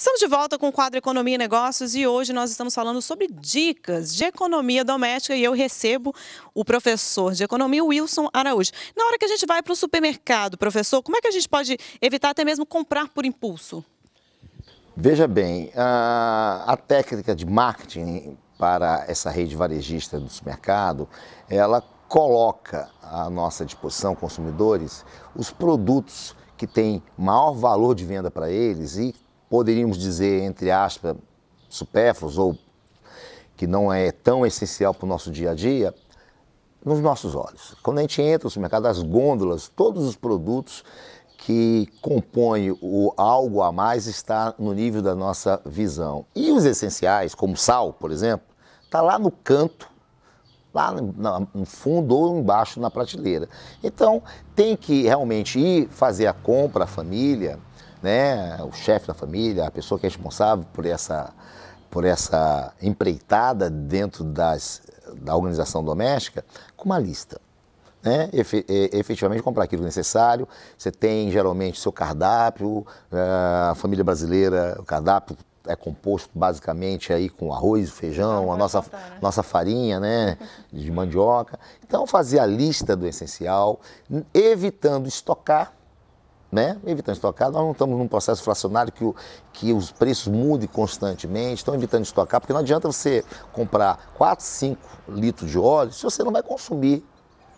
Estamos de volta com o quadro Economia e Negócios e hoje nós estamos falando sobre dicas de economia doméstica e eu recebo o professor de economia Wilson Araújo. Na hora que a gente vai para o supermercado, professor, como é que a gente pode evitar até mesmo comprar por impulso? Veja bem, a, a técnica de marketing para essa rede varejista do supermercado, ela coloca à nossa disposição, consumidores, os produtos que têm maior valor de venda para eles e poderíamos dizer, entre aspas, supérfluos ou que não é tão essencial para o nosso dia a dia, nos nossos olhos. Quando a gente entra no supermercado, as gôndolas, todos os produtos que compõem o algo a mais está no nível da nossa visão. E os essenciais, como sal, por exemplo, está lá no canto, lá no fundo ou embaixo na prateleira. Então, tem que realmente ir fazer a compra, a família, né, o chefe da família, a pessoa que é responsável por essa, por essa empreitada dentro das, da organização doméstica, com uma lista. Né, efetivamente comprar aquilo é necessário. Você tem geralmente seu cardápio, ah, a família brasileira, o cardápio é composto basicamente aí com arroz, feijão, a nossa, né? nossa farinha né, de mandioca. Então, fazer a lista do essencial, evitando estocar né? evitando estocar. Nós não estamos num processo inflacionário que, o, que os preços mudem constantemente, estão evitando estocar, porque não adianta você comprar 4, 5 litros de óleo se você não vai consumir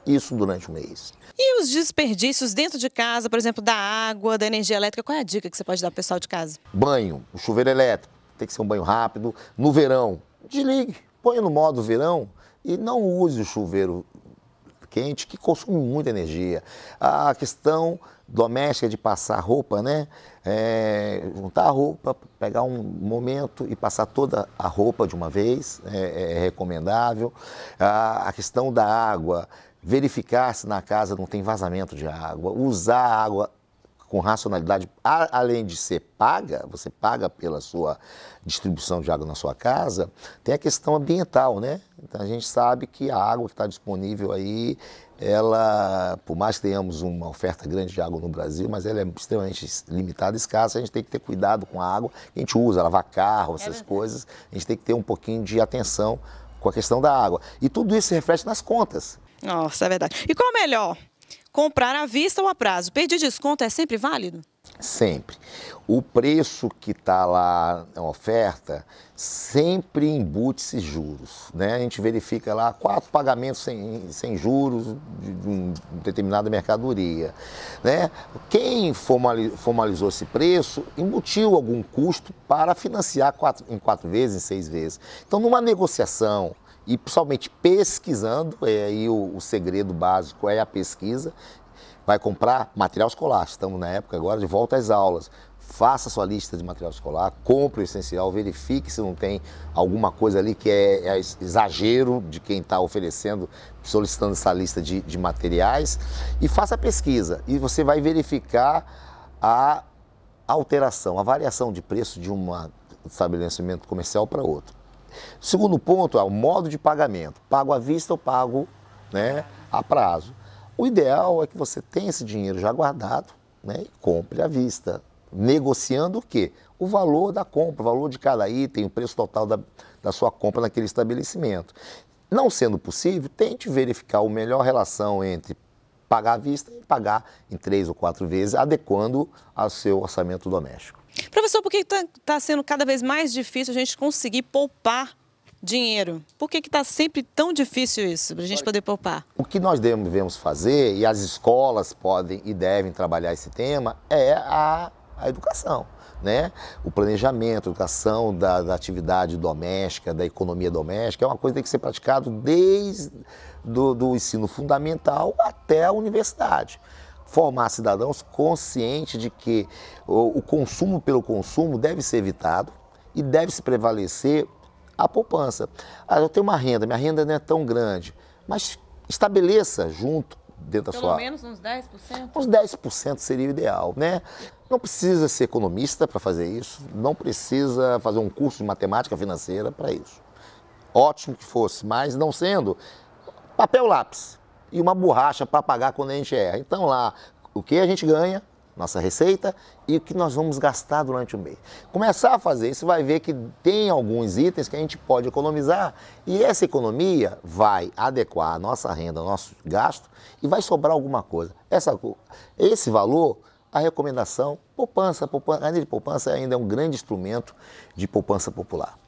isso durante o um mês. E os desperdícios dentro de casa, por exemplo, da água, da energia elétrica, qual é a dica que você pode dar para o pessoal de casa? Banho, o chuveiro elétrico, tem que ser um banho rápido. No verão, desligue, põe no modo verão e não use o chuveiro quente, que consome muita energia. A questão doméstica de passar roupa, né? É, juntar a roupa, pegar um momento e passar toda a roupa de uma vez, é, é recomendável. A, a questão da água, verificar se na casa não tem vazamento de água, usar a água com racionalidade, além de ser paga, você paga pela sua distribuição de água na sua casa, tem a questão ambiental, né? Então a gente sabe que a água que está disponível aí, ela, por mais que tenhamos uma oferta grande de água no Brasil, mas ela é extremamente limitada, escassa, a gente tem que ter cuidado com a água que a gente usa, lavar carro, essas é coisas. A gente tem que ter um pouquinho de atenção com a questão da água. E tudo isso se reflete nas contas. Nossa, é verdade. E qual é melhor? Comprar à vista ou a prazo? Pedir desconto é sempre válido? Sempre. O preço que está lá na oferta sempre embute-se juros. Né? A gente verifica lá quatro pagamentos sem, sem juros de, de uma determinada mercadoria. Né? Quem formalizou esse preço embutiu algum custo para financiar quatro, em quatro vezes, em seis vezes. Então, numa negociação, e principalmente pesquisando, é aí o, o, segredo básico é a pesquisa, vai comprar material escolar. Estamos na época agora de volta às aulas. Faça sua lista de material escolar, compre o essencial, verifique se não tem alguma coisa ali que é, é exagero de quem está oferecendo, solicitando essa lista de, de materiais. E faça a pesquisa e você vai verificar a alteração, a variação de preço de um estabelecimento comercial para outro. Segundo ponto é o modo de pagamento: pago à vista ou pago né, a prazo. O ideal é que você tenha esse dinheiro já guardado né, e compre à vista, negociando o quê? O valor da compra, o valor de cada item, o preço total da, da sua compra naquele estabelecimento. Não sendo possível, tente verificar a melhor relação entre pagar à vista e pagar em três ou quatro vezes, adequando ao seu orçamento doméstico. Professor, por que está tá sendo cada vez mais difícil a gente conseguir poupar dinheiro. Por que está sempre tão difícil isso, para a gente poder poupar? O que nós devemos fazer, e as escolas podem e devem trabalhar esse tema, é a, a educação. Né? O planejamento, a educação da, da, atividade doméstica, da economia doméstica, é uma coisa que tem que ser praticado desde do, do ensino fundamental até a universidade formar cidadãos conscientes de que o, consumo pelo consumo deve ser evitado e deve se prevalecer a poupança. Ah, eu tenho uma renda, minha renda não é tão grande, mas estabeleça junto dentro Pelo da sua... Pelo menos uns 10%? Uns 10% seria o ideal, né? Não precisa ser economista para fazer isso, não precisa fazer um curso de matemática financeira para isso. Ótimo que fosse, mas não sendo, papel lápis e uma borracha para pagar quando a gente erra. Então lá, o que a gente ganha, nossa receita e o que nós vamos gastar durante o mês. Começar a fazer isso, vai ver que tem alguns itens que a gente pode economizar e essa economia vai adequar a nossa renda, ao nosso gasto e vai sobrar alguma coisa. Essa, esse valor, a recomendação, poupança, poupança, a renda de poupança ainda é um grande instrumento de poupança popular.